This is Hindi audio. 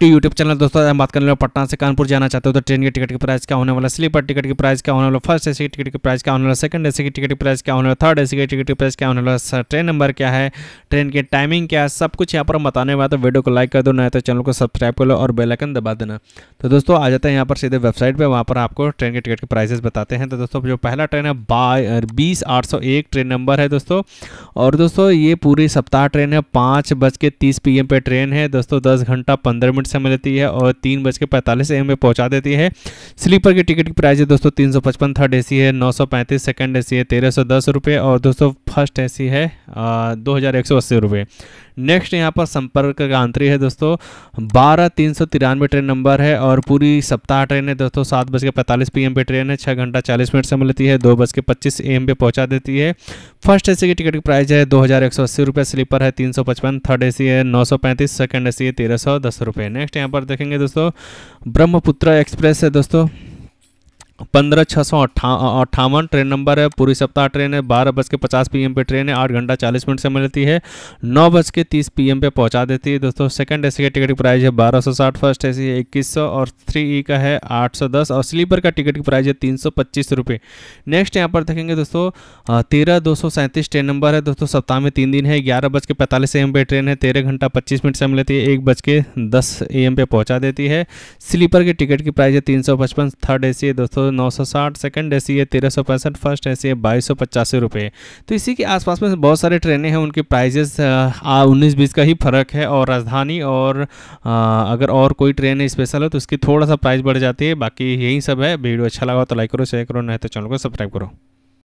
टी यूट्यूब चैनल दोस्तों हम बात करने लो पटना से कानपुर जाना चाहते हो तो ट्रेन के टिकट की प्राइस क्या होने वाला स्लीपर टिकट की प्राइस क्या होने वाला फर्स्ट ए की टिकट की प्राइस क्या होने वाला सेकंड एसी की टिकट की प्राइस क्या होने वाला थर्ड एसी की टिकट की प्राइस क्या होने वाला ट्रेन नंबर क्या है ट्रेन की टाइमिंग क्या है सब कुछ यहाँ पर बताने वाला तो वीडियो को लाइक कर दो ना तो चैनल को सब्सक्राइब कर लो और बेलाइकन दबा देना तो दोस्तों आ जाते हैं यहाँ पर सीधे वेबसाइट पर वहाँ पर आपको ट्रेन के टिकट के प्राइसेस बताते हैं तो दोस्तों जो पहला ट्रेन है बाई बीस ट्रेन नंबर है दोस्तों और दोस्तों ये पूरी सप्ताह ट्रेन है पाँच बज के तीस पी पे ट्रेन है दोस्तों दस घंटा पंद्रह मिनट समय लेती है और तीन बज के पैंतालीस एम में पहुंचा देती है स्लीपर की टिकट की प्राइस है दोस्तों तीन सौ पचपन थर्ड ए सी है नौ सौ पैंतीस सेकेंड ए है तेरह सौ दस रुपये और दोस्तों फर्स्ट ऐसी है दो हज़ार एक सौ अस्सी रुपये नेक्स्ट यहाँ पर संपर्क का आंतरी है दोस्तों बारह तीन सौ तिरानवे ट्रेन नंबर है और पूरी सप्ताह ट्रेन है दोस्तों सात बज के पैंतालीस पी पे ट्रेन है छः घंटा चालीस मिनट से मिलती है दो बज के पच्चीस ए पे पहुँचा देती है फर्स्ट ए की टिकट की प्राइस है दो हज़ार एक सौ अस्सी रुपये स्लीपर है तीन सौ पचपन थर्ड ए है नौ सौ पैंतीस सेकेंड ए है तेरह सौ दस रुपये नेक्स्ट यहाँ पर देखेंगे दोस्तों ब्रह्मपुत्र एक्सप्रेस है दोस्तों पंद्रह छः सौ अट्ठावन ट्रेन नंबर है पूरी सप्ताह ट्रेन है बारह बज के पचास पी पे ट्रेन है आठ घंटा चालीस मिनट से मिलती है नौ बज के तीस पी पे पहुंचा देती है दोस्तों सेकंड सी का टिकट की प्राइस है बारह सौ साठ फर्स्ट ए सी है इक्कीस सौ और थ्री ई e का है आठ सौ दस और स्लीपर का टिकट की प्राइस है तीन सौ पच्चीस रुपये नेक्स्ट यहाँ पर देखेंगे दोस्तों तेरह दो सौ सैंतीस ट्रेन नंबर है दोस्तों सप्ताह में तीन दिन है ग्यारह बज के पैंतालीस एम पे ट्रेन है तेरह घंटा पच्चीस मिनट से मिलती है एक बज के दस ए एम पे पहुँचा देती है स्लीपर के टिकट की प्राइस है तीन सौ पचपन थर्ड ए सी है दोस्तों दो नौ सौ साठ सेकेंड है तेरह सौ पैंसठ फर्स्ट ऐसी है बाईस सौ पचासी रुपये तो इसी के आसपास में बहुत सारे ट्रेनें हैं उनके प्राइजेस उन्नीस बीस का ही फ़र्क है और राजधानी और आ, अगर और कोई ट्रेन स्पेशल हो तो उसकी थोड़ा सा प्राइस बढ़ जाती है बाकी यही सब है वीडियो अच्छा लगा तो लाइक करो शेयर करो नहीं तो चैनल को सब्सक्राइब करो